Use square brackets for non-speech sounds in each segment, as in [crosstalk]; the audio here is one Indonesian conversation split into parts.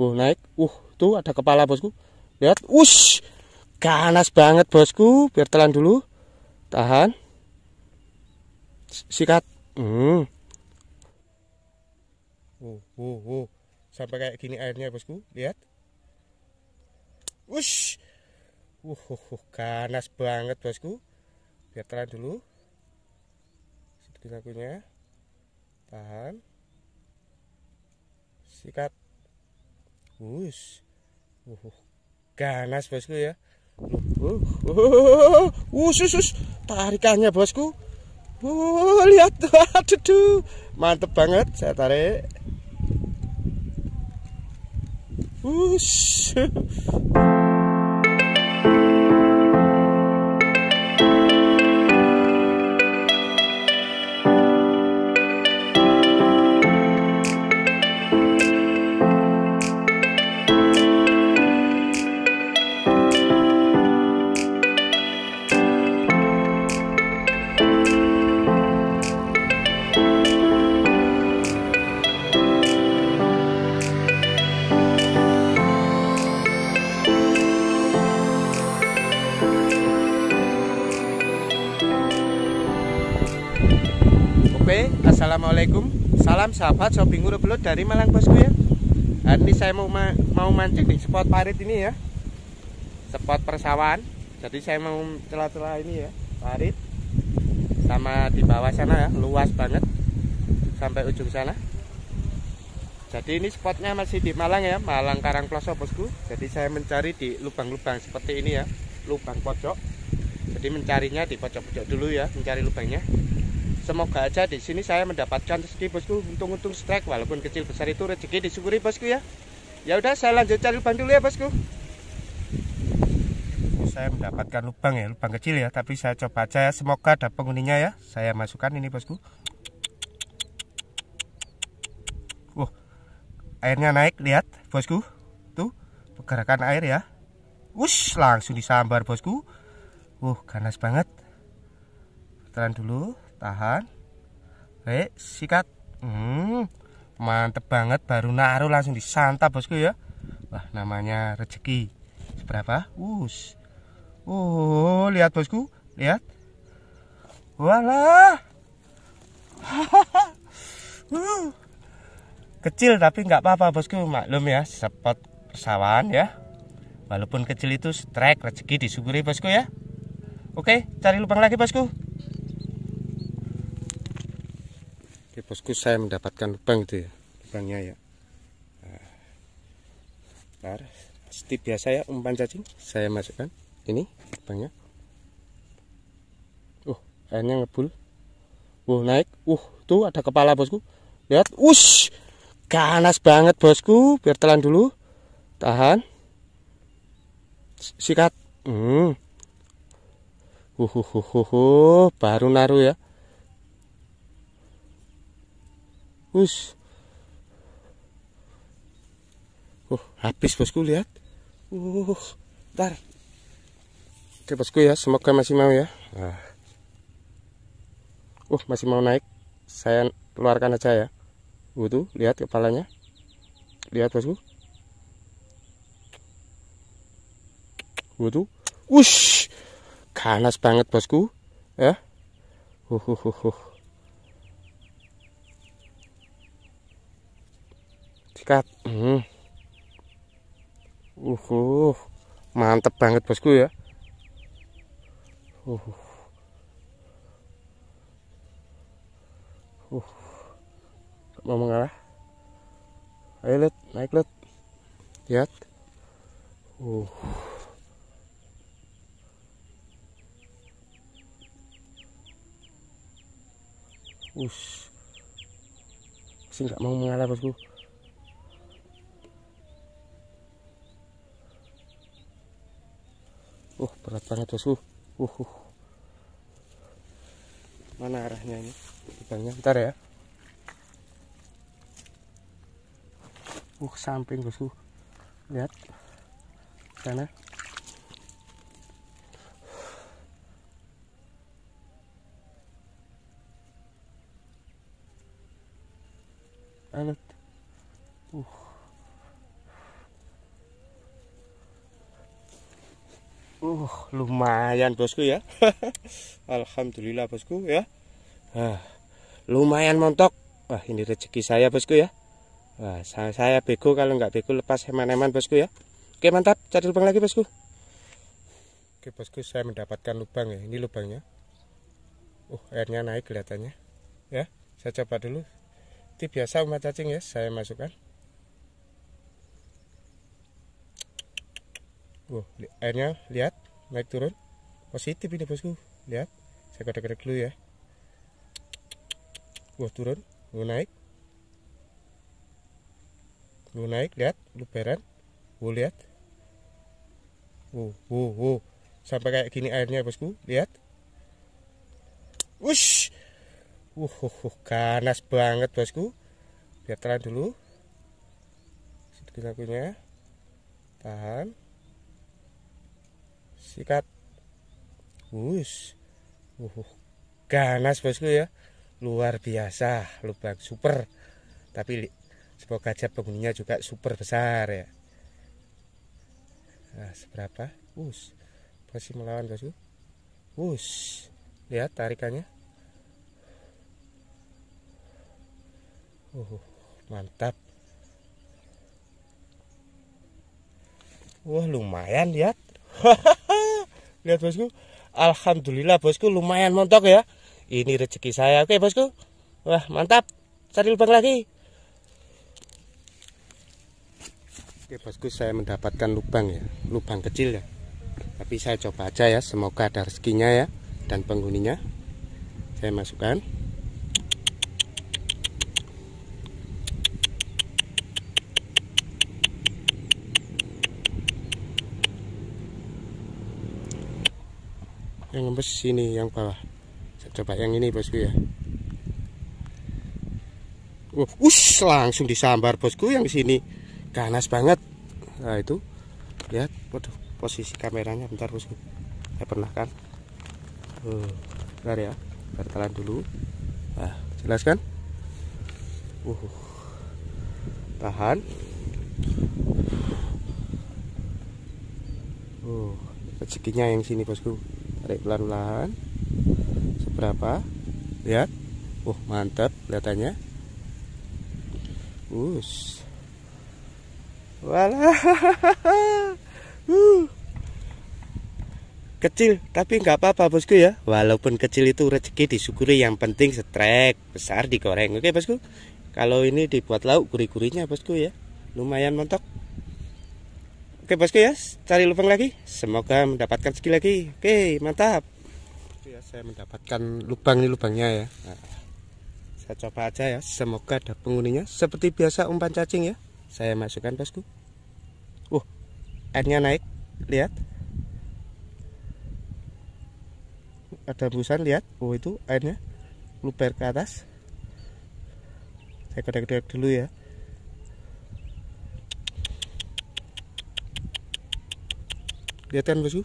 Wuh naik. Uh, tuh ada kepala bosku. Lihat. Ush. Ganas banget bosku. Biar telan dulu. Tahan. Sikat. Hmm. Uh, uh, uh. Sampai kayak gini airnya bosku. Lihat. Ush. Uh, uh, uh, ganas banget bosku. Biar telan dulu. Sedikit lagunya, Tahan. Sikat. Wus. Uh, ganas bosku ya. Uh, uh, uh, uh, tarikannya bosku. Uh, lihat [laughs] aduh, mantep banget saya tarik. Wus. Uh, Oke, assalamualaikum. Salam sahabat shopping guru belut dari Malang Bosku ya. Hari ini saya mau ma mau mancing di spot parit ini ya. Spot persawahan. Jadi saya mau celah-celah ini ya, parit. Sama di bawah sana ya, luas banget. Sampai ujung sana. Jadi ini spotnya masih di Malang ya, Malang Karang Karangploso Bosku. Jadi saya mencari di lubang-lubang seperti ini ya, lubang pojok. Jadi mencarinya di pojok-pojok dulu ya, mencari lubangnya. Semoga aja di sini saya mendapatkan rezeki bosku, untung-untung strike walaupun kecil besar itu rezeki disyukuri bosku ya. Ya udah saya lanjut cari lubang dulu ya bosku. Saya mendapatkan lubang ya, lubang kecil ya, tapi saya coba aja ya, semoga ada penghuninya ya. Saya masukkan ini bosku. Wah, airnya naik lihat bosku, tuh pergerakan air ya. Wush, langsung disambar bosku. Wuh, ganas banget. Telan dulu, tahan Oke, eh, sikat hmm, mantep banget baru naruh langsung disantap bosku ya wah namanya rezeki seberapa us uh oh, lihat bosku lihat wala [laughs] uh. kecil tapi nggak apa-apa bosku maklum ya sepot persawahan ya walaupun kecil itu strike rezeki disyukuri bosku ya Oke, cari lubang lagi bosku. bosku saya mendapatkan lubang itu ya lubangnya ya nah, seperti biasa ya umpan cacing saya masukkan ini lubangnya uh airnya ngebul uh naik uh tuh ada kepala bosku lihat ush ganas banget bosku biar telan dulu tahan sikat hmm uh, uh, uh, uh, uh. baru naruh ya Us. Uh, oh, habis bosku lihat. Uh, ntar. Oke bosku ya, semoga masih mau ya. Uh. Uh, masih mau naik. Saya keluarkan aja ya. Uh, tuh, lihat kepalanya. Lihat bosku. Uh, tuh. Ush. Ganas banget bosku. Ya. Uh, uh, uh, uh. sikat hmm. uh, uh mantep banget bosku ya uh, uh. mau mengarah ayo lihat, naik lihat. lihat uh Ush. nggak mau mengalah bosku. uh berat banget bosku. Uh, uh, uh, mana arahnya ini lubangnya ntar ya uh samping bosku uh, lihat sana alat uh Uh, lumayan bosku ya. [laughs] Alhamdulillah bosku ya. Nah, lumayan montok. Wah, ini rezeki saya bosku ya. Wah, saya, saya bego kalau nggak bego lepas heman-heman bosku ya. Oke, mantap. Cari lubang lagi bosku. Oke bosku, saya mendapatkan lubang ya. Ini lubangnya. Uh, airnya naik kelihatannya. Ya, saya coba dulu. itu biasa umat cacing ya, saya masukkan. Wow, airnya lihat naik turun. Positif ini bosku. Lihat, saya kode kode dulu ya. Wah turun, lu naik. Lu naik, lihat, lu beran. Wow, lihat. Wow, wow, wow. Sampai kayak gini airnya bosku, lihat. Wush. wuh wow, wow, ganas banget bosku. Biar terang dulu. Sedikit lakunya. Tahan sikat bus, uh, ganas bosku ya luar biasa lubang super tapi semoga aja penghuninya juga super besar ya nah seberapa bus, masih melawan bosku bus, lihat tarikannya uh, mantap Wah lumayan lihat [laughs] lihat bosku alhamdulillah bosku lumayan montok ya ini rezeki saya oke bosku wah mantap cari lubang lagi oke bosku saya mendapatkan lubang ya lubang kecil ya tapi saya coba aja ya semoga ada rezekinya ya dan penghuninya saya masukkan yang ngempes sini yang bawah saya coba yang ini bosku ya uh, langsung disambar bosku yang sini ganas banget nah itu lihat waduh posisi kameranya bentar bosku saya pernah kan uh, hmm, bentar ya bertelan dulu nah jelas kan? uh, tahan uh, rezekinya yang sini bosku tarik pelan-pelan seberapa lihat uh mantap kelihatannya us wala [laughs] uh. kecil tapi nggak apa-apa bosku ya walaupun kecil itu rezeki disyukuri yang penting setrek besar digoreng oke bosku kalau ini dibuat lauk gurih-gurihnya bosku ya lumayan mentok Oke bosku ya, cari lubang lagi. Semoga mendapatkan segi lagi. Oke, mantap. Ya, saya mendapatkan lubang ini lubangnya ya. Nah, saya coba aja ya. Semoga ada penghuninya. Seperti biasa umpan cacing ya. Saya masukkan bosku. Uh, airnya naik. Lihat. Ada busan lihat. Oh itu airnya luber ke atas. Saya kedek kodek dulu ya. Lihatin bosku.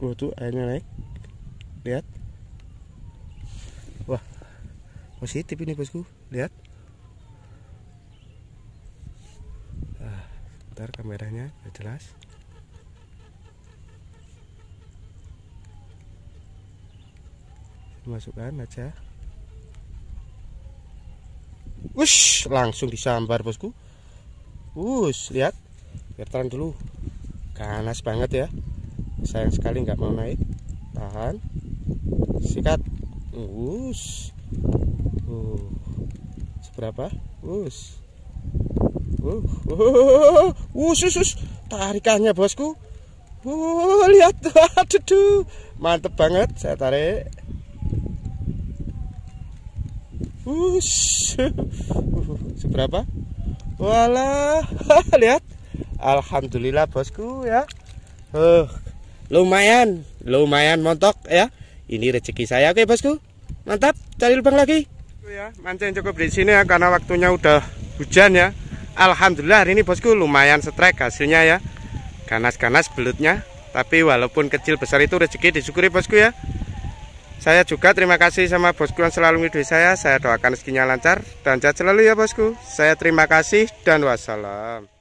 Wah tuh airnya naik. Lihat. Wah. Positif ini bosku. Lihat. Ah, ntar kameranya gak jelas. Masukkan aja. Wush, langsung disambar bosku. Wush, lihat. Biar terang dulu. Ganas banget ya. Sayang sekali nggak mau naik. Tahan. Sikat. Wush. Uh. Seberapa? Wush. Uh. [laughs] Wush, wush, wush. Tarikannya bosku. Wuh, lihat. [laughs] Aduh, mantep banget. Saya tarik. Ush. [laughs] Seberapa? Walah, [laughs] lihat. Alhamdulillah bosku ya. Uh, lumayan, lumayan montok ya. Ini rezeki saya oke bosku. Mantap, cari lubang lagi. Ya, mancing cukup di sini ya karena waktunya udah hujan ya. Alhamdulillah hari ini bosku lumayan setrek hasilnya ya. Ganas-ganas belutnya, tapi walaupun kecil besar itu rezeki disyukuri bosku ya. Saya juga terima kasih sama bosku yang selalu ngidoi saya. Saya doakan rezekinya lancar dan sehat selalu ya bosku. Saya terima kasih dan wassalam.